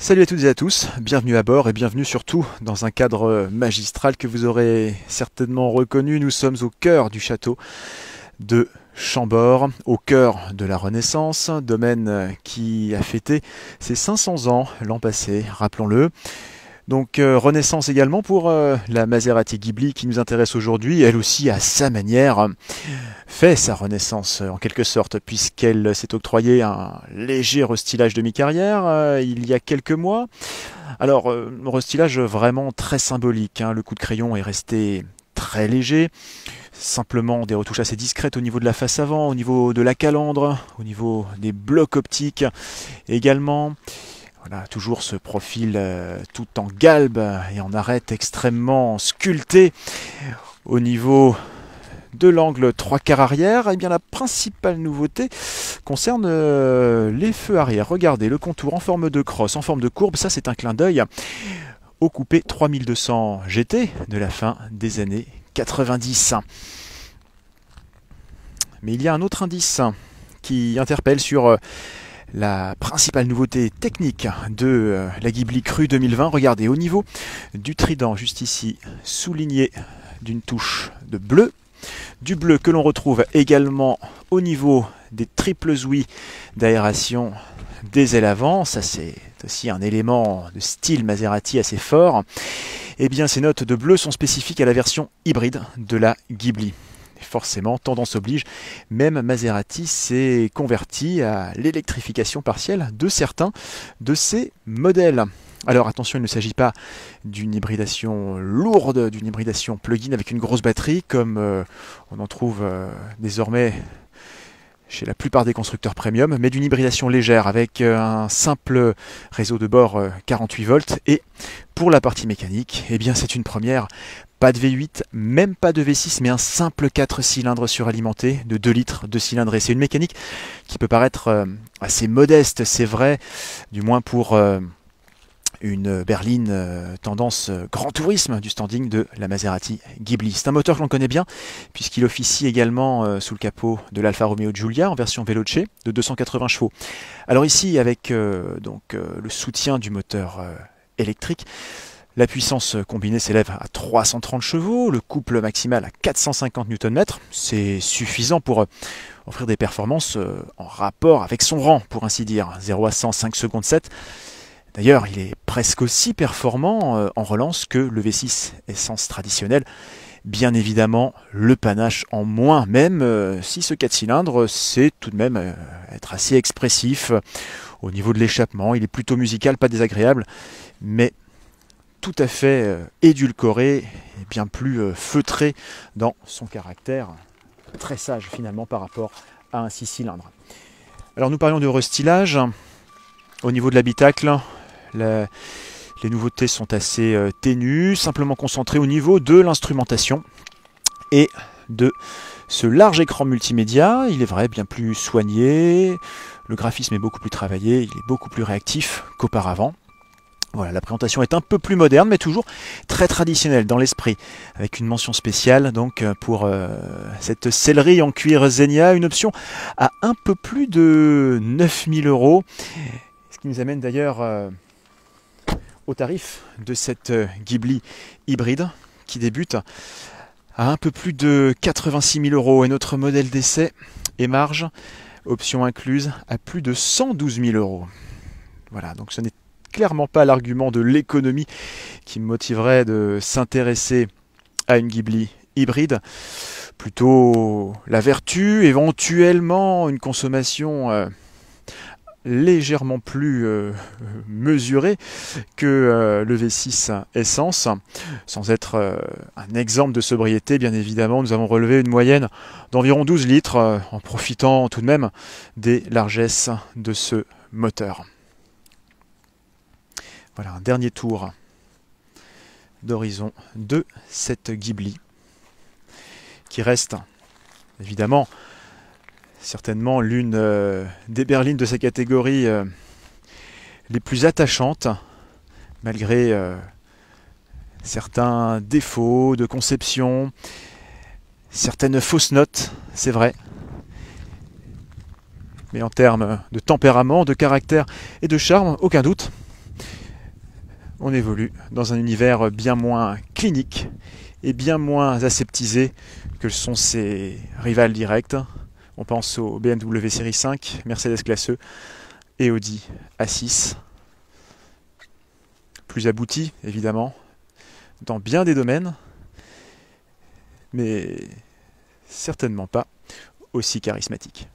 Salut à toutes et à tous, bienvenue à bord et bienvenue surtout dans un cadre euh, magistral que vous aurez certainement reconnu. Nous sommes au cœur du château de Chambord, au cœur de la Renaissance, domaine euh, qui a fêté ses 500 ans l'an passé, rappelons-le. Donc euh, renaissance également pour euh, la Maserati Ghibli qui nous intéresse aujourd'hui. Elle aussi, à sa manière, fait sa renaissance euh, en quelque sorte, puisqu'elle s'est octroyée un léger restylage de mi-carrière il y a quelques mois. Alors, restylage vraiment très symbolique. Hein. Le coup de crayon est resté très léger. Simplement des retouches assez discrètes au niveau de la face avant, au niveau de la calandre, au niveau des blocs optiques également toujours ce profil euh, tout en galbe euh, et en arête extrêmement sculpté au niveau de l'angle trois quarts arrière. Et eh bien la principale nouveauté concerne euh, les feux arrière. Regardez le contour en forme de crosse, en forme de courbe, ça c'est un clin d'œil au coupé 3200 GT de la fin des années 90. Mais il y a un autre indice qui interpelle sur la principale nouveauté technique de euh, la Ghibli Cru 2020. Regardez, au niveau du trident, juste ici, souligné d'une touche de bleu. Du bleu que l'on retrouve également au niveau des triples ouïes d'aération des ailes avant. Ça, c'est aussi un élément de style Maserati assez fort. Et eh bien, ces notes de bleu sont spécifiques à la version hybride de la Ghibli forcément, tendance oblige, même Maserati s'est converti à l'électrification partielle de certains de ses modèles. Alors attention, il ne s'agit pas d'une hybridation lourde, d'une hybridation plug-in avec une grosse batterie, comme euh, on en trouve euh, désormais chez la plupart des constructeurs premium, mais d'une hybridation légère avec euh, un simple réseau de bord 48 euh, volts. Et pour la partie mécanique, eh bien c'est une première. Pas de V8, même pas de V6, mais un simple 4 cylindres suralimenté de 2 litres de cylindre. Et c'est une mécanique qui peut paraître euh, assez modeste, c'est vrai, du moins pour une berline euh, tendance euh, grand tourisme du standing de la Maserati Ghibli. C'est un moteur que l'on connaît bien puisqu'il officie également euh, sous le capot de l'Alfa Romeo Giulia en version Veloce de 280 chevaux. Alors ici avec donc le soutien du moteur électrique, la puissance combinée s'élève à 330 chevaux, le couple maximal à 450 Nm. C'est suffisant pour offrir des performances en rapport avec son rang, pour ainsi dire. 0 à 100, 5 secondes 7. D'ailleurs, il est presque aussi performant euh, en relance que le V6 essence traditionnel. Bien évidemment, le panache en moins, même euh, si ce 4 cylindres, sait tout de même euh, être assez expressif. Au niveau de l'échappement, il est plutôt musical, pas désagréable, mais tout à fait édulcoré et bien plus feutré dans son caractère très sage finalement par rapport à un 6 cylindres. Alors nous parlions de restylage. Au niveau de l'habitacle, les nouveautés sont assez euh, ténues, simplement concentrées au niveau de l'instrumentation et de ce large écran multimédia. Il est vrai, bien plus soigné, le graphisme est beaucoup plus travaillé, il est beaucoup plus réactif qu'auparavant. Voilà, la présentation est un peu plus moderne, mais toujours très traditionnelle dans l'esprit, avec une mention spéciale donc euh, pour euh, cette sellerie en cuir Zenia, une option à un peu plus de 9000 euros, ce qui nous amène d'ailleurs au tarif de cette euh, Ghibli hybride qui débute à un peu plus de 86 000 euros et notre modèle d'essai et marge, option incluse, à plus de 112 000 euros. Voilà, donc ce n'est clairement pas l'argument de l'économie qui me motiverait de s'intéresser à une Ghibli hybride, plutôt la vertu, éventuellement une consommation euh, légèrement plus euh, mesuré que euh, le V6 essence. Sans être euh, un exemple de sobriété, bien évidemment, nous avons relevé une moyenne d'environ 12 litres en profitant tout de même des largesses de ce moteur. Voilà un dernier tour d'horizon de cette Ghibli qui reste évidemment certainement l'une euh, des berlines de sa catégorie euh, les plus attachantes, malgré euh, certains défauts de conception, certaines fausses notes, c'est vrai. Mais en termes de tempérament, de caractère et de charme, aucun doute, on évolue dans un univers bien moins clinique et bien moins aseptisé que sont ses rivales directes. On pense au BMW série 5, Mercedes Classe E et Audi A6. Plus abouti, évidemment, dans bien des domaines, mais certainement pas aussi charismatique.